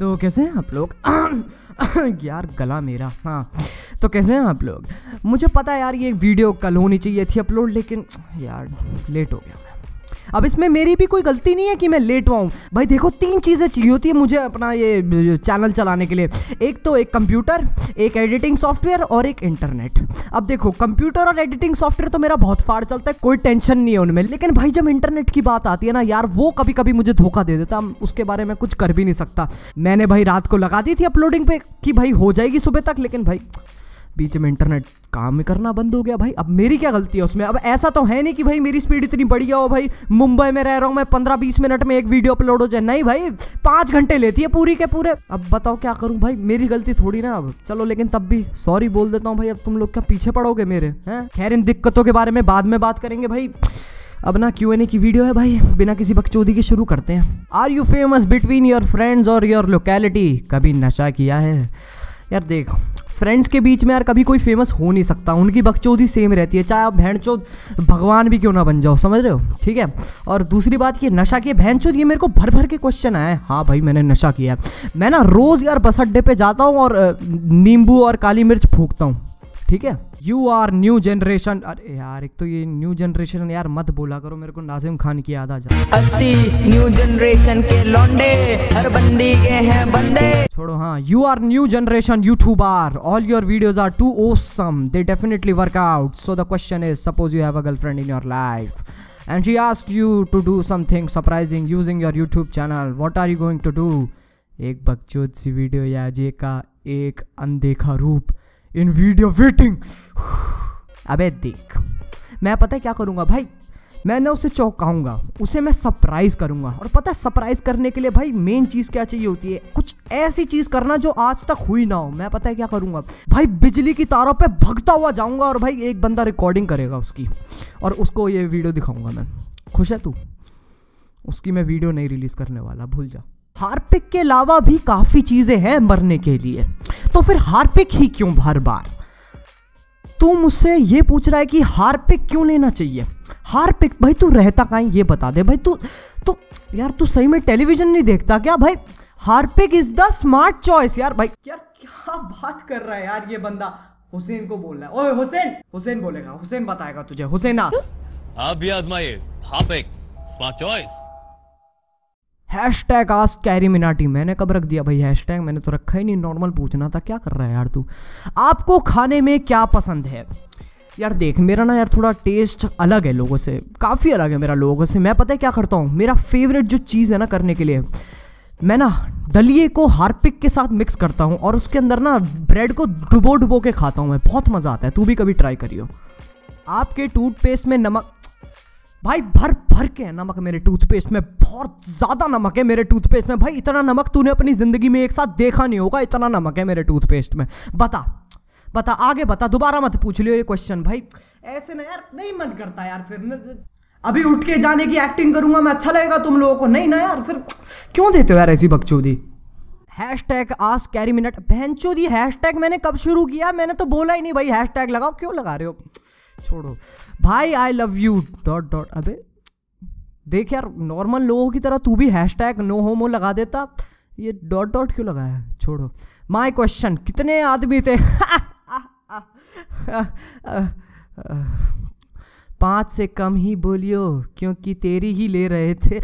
तो कैसे हैं आप लोग यार गला मेरा हाँ तो कैसे हैं आप लोग मुझे पता है यार ये वीडियो कल होनी चाहिए थी अपलोड लेकिन यार लेट हो गया मैं अब इसमें मेरी भी कोई गलती नहीं है कि मैं लेट हुआ हूँ भाई देखो तीन चीज़ें चाहिए होती है मुझे अपना ये चैनल चलाने के लिए एक तो एक कंप्यूटर एक एडिटिंग सॉफ्टवेयर और एक इंटरनेट अब देखो कंप्यूटर और एडिटिंग सॉफ्टवेयर तो मेरा बहुत फाड़ चलता है कोई टेंशन नहीं है उनमें लेकिन भाई जब इंटरनेट की बात आती है ना यार वो कभी कभी मुझे धोखा दे देता उसके बारे में कुछ कर भी नहीं सकता मैंने भाई रात को लगा दी थी अपलोडिंग पे कि भाई हो जाएगी सुबह तक लेकिन भाई बीच में इंटरनेट काम करना बंद हो गया भाई अब मेरी क्या गलती है उसमें अब ऐसा तो है नहीं कि भाई मेरी स्पीड इतनी बढ़िया हो भाई मुंबई में रह रहा हूँ मैं पंद्रह बीस मिनट में एक वीडियो अपलोड हो जाए नहीं भाई पाँच घंटे लेती है पूरी के पूरे अब बताओ क्या करूँ भाई मेरी गलती थोड़ी ना अब चलो लेकिन तब भी सॉरी बोल देता हूँ भाई अब तुम लोग क्या पीछे पड़ोगे मेरे हैं खैर इन दिक्कतों के बारे में बाद में बात करेंगे भाई अब ना क्यू एन ए की वीडियो है भाई बिना किसी बकचोदी के शुरू करते हैं are you famous between your friends और योर लोकेलिटी कभी नशा किया है यार देख फ्रेंड्स के बीच में यार कभी कोई फेमस हो नहीं सकता उनकी बगचौदी सेम रहती है चाहे आप भैन भगवान भी क्यों ना बन जाओ समझ रहे हो ठीक है और दूसरी बात ये नशा की भैन ये मेरे को भर भर के क्वेश्चन आए हाँ भाई मैंने नशा किया है मैं ना रोज़ यार बस अड्डे पर जाता हूँ और नींबू और काली मिर्च फूकता हूँ ठीक है यू आर न्यू जनरेशन अरे यार एक तो ये न्यू जनरेशन यार मत बोला करो मेरे को नाजिम खान की याद आ जाए अस्सी न्यू जनरेशन के लौंडे हर बंदी के हैं बंदे छोड़ो हाँ you are new generation YouTuber all your videos are too awesome they definitely work out so the question is suppose you have a girlfriend in your life and she ask you to do something surprising using your YouTube channel what are you going to do एक बकचोद सी video या जे का एक अनदेखा रूप इन video waiting अबे देख मैं पता है क्या करूंगा भाई मैं ना उसे चौंकाऊंगा उसे मैं सरप्राइज करूंगा और पता है सरप्राइज करने के लिए भाई मेन चीज़ क्या चाहिए होती है कुछ ऐसी चीज़ करना जो आज तक हुई ना हो मैं पता है क्या करूंगा भाई बिजली की तारों पे भगता हुआ जाऊंगा और भाई एक बंदा रिकॉर्डिंग करेगा उसकी और उसको ये वीडियो दिखाऊंगा मैं खुश है तू उसकी मैं वीडियो नहीं रिलीज़ करने वाला भूल जा हार्पिक के अलावा भी काफ़ी चीज़ें हैं मरने के लिए तो फिर हार्पिक ही क्यों हर बार तू मुझसे ये पूछ रहा है कि हार्पिक क्यों लेना चाहिए हार्पिक भाई तू रहता का ये बता दे भाई तू तो यार तू सही में टेलीविजन नहीं देखता क्या भाई Harpic is the smart choice यार भाई यार क्या बात कर रहा है यार ये बंदा हुसैन को बोल रहा है ओए हुसैन हुसैन बोलेगा हुसैन बताएगा तुझे हुसैन आप भी आजमाइए Harpic smart choice hashtag ask Carry Minati मैंने कब रख दिया भाई हैश टैग मैंने तो रखा ही नहीं नॉर्मल पूछना था क्या कर रहा है यार तू आपको खाने में क्या पसंद है यार देख मेरा ना यार थोड़ा टेस्ट अलग है लोगों से काफ़ी अलग है मेरा लोगों से मैं पता है क्या करता हूँ मेरा फेवरेट जो चीज़ है ना करने के लिए मैं ना दलिए को हार्पिक के साथ मिक्स करता हूँ और उसके अंदर ना ब्रेड को डुबो डुबो के खाता हूँ मैं बहुत मज़ा आता है तू भी कभी ट्राई करियो आपके टूथपेस्ट में नमक भाई भर भर के है नमक मेरे टूथपेस्ट में बहुत ज़्यादा नमक है मेरे टूथपेस्ट में भाई इतना नमक तूने अपनी ज़िंदगी में एक साथ देखा नहीं होगा इतना नमक है मेरे टूथपेस्ट में बता बता आगे बता दोबारा मत पूछ लियो ये क्वेश्चन भाई ऐसे ना यार नहीं मन करता यार फिर अभी उठ के जाने की एक्टिंग करूंगा मैं अच्छा लगेगा तुम लोगों को नहीं ना यार फिर क्यों देते हो यार ऐसी बकचोदी hashtag ask Carry Minati बहन चोदी हैश टैग मैंने कब शुरू किया मैंने तो बोला ही नहीं भाई हैश टैग लगाओ क्यों लगा रहे हो छोड़ो भाई I love you dot dot अबे देख यार नॉर्मल लोगों की तरह तू भी हैश टैग नो होमो लगा देता ये डॉट डॉट क्यों लगाया छोड़ो माई क्वेश्चन कितने आदमी थे पांच से कम ही बोलियो क्योंकि तेरी ही ले रहे थे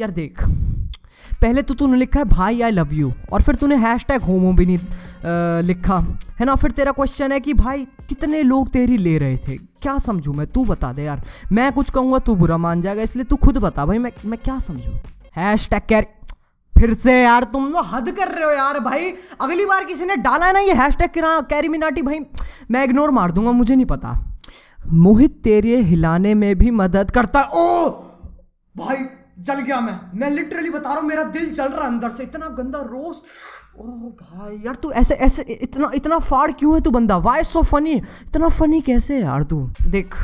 यार देख पहले तो तूने लिखा है भाई आई लव यू और फिर तूने हैश टैग होमो भी नहीं लिखा है ना फिर तेरा क्वेश्चन है कि भाई कितने लोग तेरी ले रहे थे क्या समझूँ मैं तू बता दे यार मैं कुछ कहूँगा तू बुरा मान जाएगा इसलिए तू खुद बता भाई मैं मैं क्या समझूँ हैश टैग कैर फिर से यार तुम लोग तो हद कर रहे हो यार भाई अगली बार किसी ने डाला है ना ये हैश टैग कैरी मिनाटी भाई मैं इग्नोर मार दूंगा मुझे नहीं पता मोहित तेरे हिलाने में भी मदद करता ओ भाई जल गया मैं मैं लिटरली बता रहा हूँ मेरा दिल जल रहा है अंदर से इतना गंदा रोस्ट ओह भाई यार तू ऐसे ऐसे इतना इतना फाड़ क्यों है तू बंदा वाई सो फनी इतना फनी कैसे है यार तू देख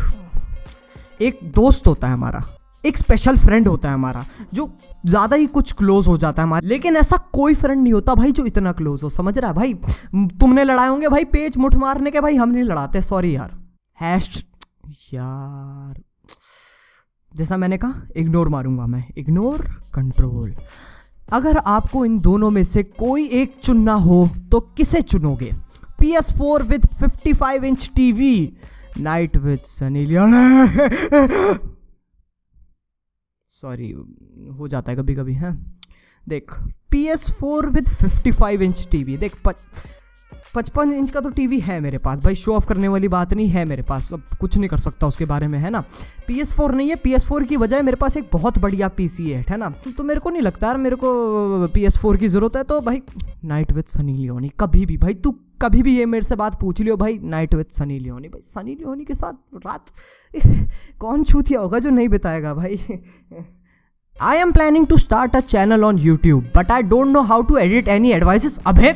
एक दोस्त होता है हमारा एक स्पेशल फ्रेंड होता है हमारा जो ज़्यादा ही कुछ क्लोज हो जाता है हमारा लेकिन ऐसा कोई फ्रेंड नहीं होता भाई जो इतना क्लोज हो समझ रहा है भाई तुमने लड़ाए होंगे भाई पेज मुठ मारने के भाई हम नहीं लड़ाते सॉरी यार हैश यार जैसा मैंने कहा इग्नोर मारूंगा मैं इग्नोर कंट्रोल अगर आपको इन दोनों में से कोई एक चुनना हो तो किसे चुनोगे P S four with fifty five inch TV night with Sunny Leone sorry हो जाता है कभी कभी है देख P S four with fifty five inch TV देख पचपन इंच का तो टीवी है मेरे पास भाई शो ऑफ करने वाली बात नहीं है मेरे पास अब कुछ नहीं कर सकता उसके बारे में है ना पी एस फोर नहीं है पी एस फोर की बजाय मेरे पास एक बहुत बढ़िया पी सी एट है ना तो मेरे को नहीं लगता यार मेरे को पी एस फोर की ज़रूरत है तो भाई नाइट विथ सनी लियोनी कभी भी भाई तू कभी भी ये मेरे से बात पूछ लियो भाई नाइट विथ सनी लियोनी भाई सनी लियोनी के साथ रात कौन छूतिया होगा जो नहीं बिताएगा भाई I am planning to start a channel on YouTube but I don't know how to edit any advices अभे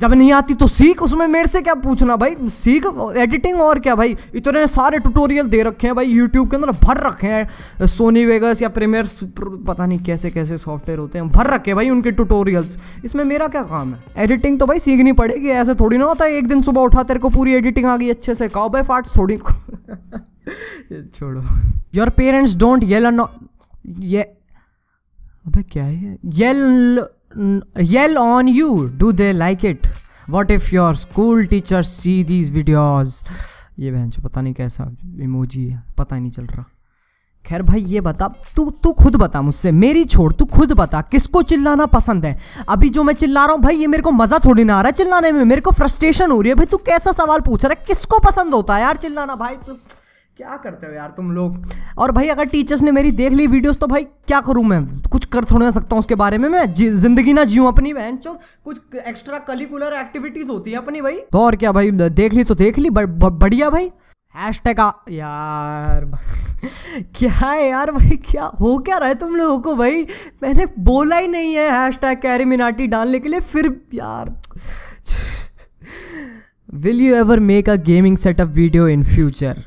जब नहीं आती तो सीख उसमें मेरे से क्या पूछना भाई सीख एडिटिंग और क्या भाई इतने सारे ट्यूटोरियल दे रखे हैं भाई यूट्यूब के अंदर भर रखे हैं सोनी वेगस या प्रीमियर पता नहीं कैसे कैसे सॉफ्टवेयर होते हैं भर रखे भाई उनके ट्यूटोरियल्स इसमें मेरा क्या काम है एडिटिंग तो भाई सीखनी पड़ेगी ऐसे थोड़ी ना होता है एक दिन सुबह उठा तेरे को पूरी एडिटिंग आ गई अच्छे से काओ बाय फाट थोड़ी छोड़ो योर पेरेंट्स डोंट येल ये अबे क्या है yell yell on you do they like it what if your school teacher see these videos ये बहन पता नहीं कैसा इमोजी है पता ही नहीं चल रहा खैर भाई ये बता तू तू खुद बता मुझसे मेरी छोड़ तू खुद बता किसको चिल्लाना पसंद है अभी जो मैं चिल्ला रहा हूँ भाई ये मेरे को मज़ा थोड़ी ना आ रहा है चिल्लाने में मेरे को फ्रस्ट्रेशन हो रही है भाई तू कैसा सवाल पूछ रहा है किसको पसंद होता है यार चिल्लाना भाई तू क्या करते हो यार तुम लोग और भाई अगर टीचर्स ने मेरी देख ली वीडियोस तो भाई क्या करूँ मैं कुछ कर थोड़ा ना सकता हूँ उसके बारे में मैं जिंदगी ना जीऊँ अपनी बहन चो कुछ एक्स्ट्रा करिकुलर एक्टिविटीज़ होती है अपनी भाई तो और क्या भाई देख ली तो देख ली बढ़िया भाई हैश टैग यार क्या है यार भाई क्या हो क्या रहा है तुम लोगों को भाई मैंने बोला ही नहीं है हैश टैग कैरी मिनाटी डालने के लिए फिर यार will you ever make a gaming setup video in future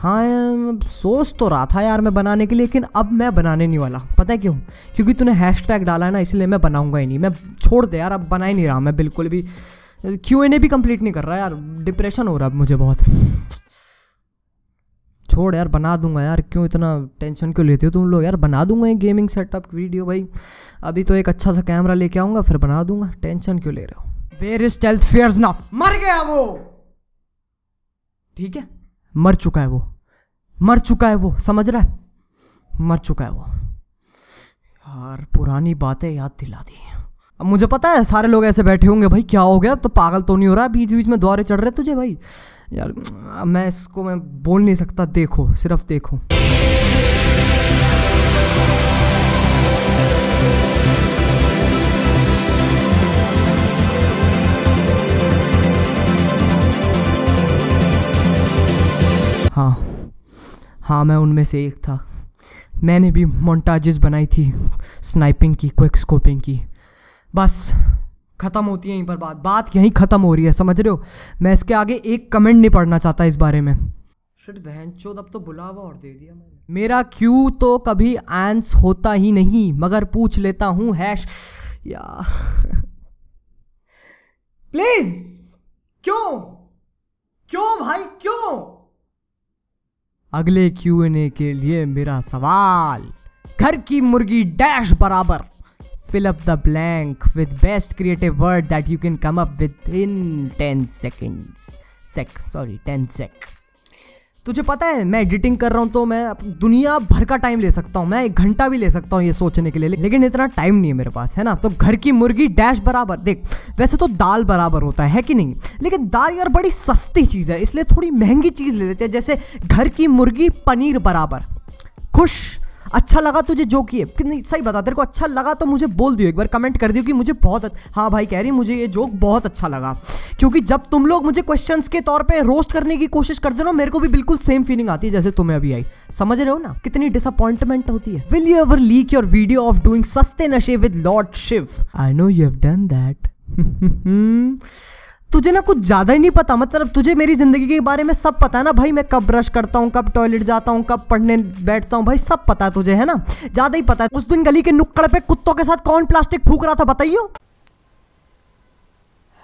हाँ सोच तो रहा था यार मैं बनाने के लिए लेकिन अब मैं बनाने नहीं वाला पता है क्यों क्योंकि तूने हैश टैग डाला है ना इसलिए मैं बनाऊंगा ही नहीं मैं छोड़ दे यार अब बना ही नहीं रहा मैं बिल्कुल भी क्यों इन्हें भी कंप्लीट नहीं कर रहा यार डिप्रेशन हो रहा है मुझे बहुत छोड़ यार बना दूंगा यार क्यों इतना टेंशन क्यों लेते हो तुम लोग यार बना दूंगा ये गेमिंग सेटअप वीडियो भाई अभी तो एक अच्छा सा कैमरा लेके आऊँगा फिर बना दूंगा टेंशन क्यों ले रहे हो वेर इज टेल्थ फेयर ना मर गया वो ठीक है मर चुका है वो मर चुका है वो समझ रहा है मर चुका है वो यार पुरानी बातें याद दिला दी अब मुझे पता है सारे लोग ऐसे बैठे होंगे भाई क्या हो गया तो पागल तो नहीं हो रहा बीच बीच में द्वारे चढ़ रहे तुझे भाई यार मैं इसको मैं बोल नहीं सकता देखो सिर्फ देखो हाँ मैं उनमें से एक था मैंने भी मोन्टाजेस बनाई थी स्नाइपिंग की क्विक स्कोपिंग की बस ख़त्म होती है यहीं पर बात बात यहीं ख़त्म हो रही है समझ रहे हो मैं इसके आगे एक कमेंट नहीं पढ़ना चाहता इस बारे में शिट बहन चोद अब तो बुलावा और दे दिया मैंने मेरा क्यू तो कभी आंस होता ही नहीं मगर पूछ लेता हूँ हैश या प्लीज़ क्यों क्यों भाई क्यों अगले क्यू एन ए के लिए मेरा सवाल घर की मुर्गी डैश बराबर fill up the blank with best creative word that you can come up with in ten seconds sec sorry ten sex तुझे पता है मैं एडिटिंग कर रहा हूँ तो मैं दुनिया भर का टाइम ले सकता हूँ मैं एक घंटा भी ले सकता हूँ ये सोचने के लिए लेकिन इतना टाइम नहीं है मेरे पास है ना तो घर की मुर्गी डैश बराबर देख वैसे तो दाल बराबर होता है कि नहीं लेकिन दाल यार बड़ी सस्ती चीज़ है इसलिए थोड़ी महंगी चीज़ ले लेते हैं जैसे घर की मुर्गी पनीर बराबर खुश अच्छा लगा तुझे जो किए कितनी सही बता तेरे को अच्छा लगा तो मुझे बोल दियो एक बार कमेंट कर दियो कि मुझे बहुत अच्छा हाँ भाई कह रही मुझे ये जोक बहुत अच्छा लगा क्योंकि जब तुम लोग मुझे क्वेश्चंस के तौर पे रोस्ट करने की कोशिश करते हो मेरे को भी बिल्कुल सेम फीलिंग आती है जैसे तुम्हें अभी आई समझ रहे हो ना कितनी डिसअपॉइंटमेंट होती है will you ever leak your video of doing सस्ते नशे with lord Shiv I know you have done that तुझे ना कुछ ज़्यादा ही नहीं पता मतलब तुझे मेरी ज़िंदगी के बारे में सब पता है ना भाई मैं कब ब्रश करता हूँ कब टॉयलेट जाता हूँ कब पढ़ने बैठता हूँ भाई सब पता है तुझे है ना ज़्यादा ही पता है उस दिन गली के नुक्कड़ पे कुत्तों के साथ कौन प्लास्टिक फूक रहा था बताइयो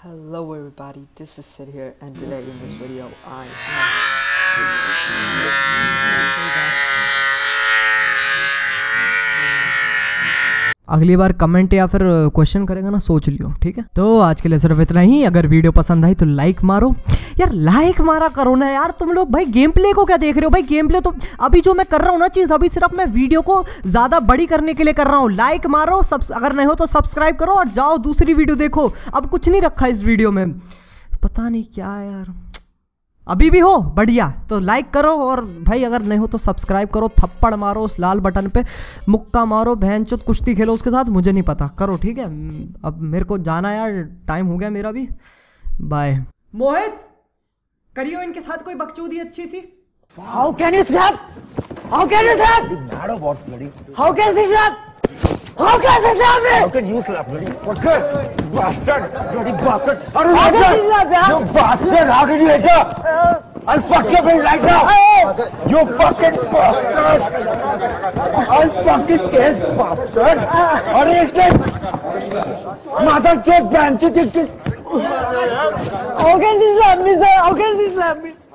Hello everybody, this is Sid here and today in this video I am... अगली बार कमेंट या फिर क्वेश्चन करेगा ना सोच लियो ठीक है तो आज के लिए सिर्फ इतना ही अगर वीडियो पसंद आई तो लाइक मारो यार लाइक मारा करो ना यार तुम लोग भाई गेम प्ले को क्या देख रहे हो भाई गेम प्ले तो अभी जो मैं कर रहा हूँ ना चीज़ अभी सिर्फ मैं वीडियो को ज़्यादा बड़ी करने के लिए कर रहा हूँ लाइक मारो सब अगर नहीं हो तो सब्सक्राइब करो और जाओ दूसरी वीडियो देखो अब कुछ नहीं रखा इस वीडियो में पता नहीं क्या यार अभी भी हो बढ़िया तो लाइक करो और भाई अगर नहीं हो तो सब्सक्राइब करो थप्पड़ मारो उस लाल बटन पे मुक्का मारो बहन चुत कुश्ती खेलो उसके साथ मुझे नहीं पता करो ठीक है अब मेरे को जाना यार टाइम हो गया मेरा भी बाय मोहित करियो इनके साथ कोई बकचोदी अच्छी सी how can you slap how can you slap how can you slap How can this happen? How can you slap bloody fucker? Bastard! Bloody bastard! How did you slap her? You bastard! How did you hit her? I'll fuck your brain right now! You fucking bastard! I'll fucking this bastard! और इसके माता चोट बैंची जिसकी How can this slap me sir? How can this slap me?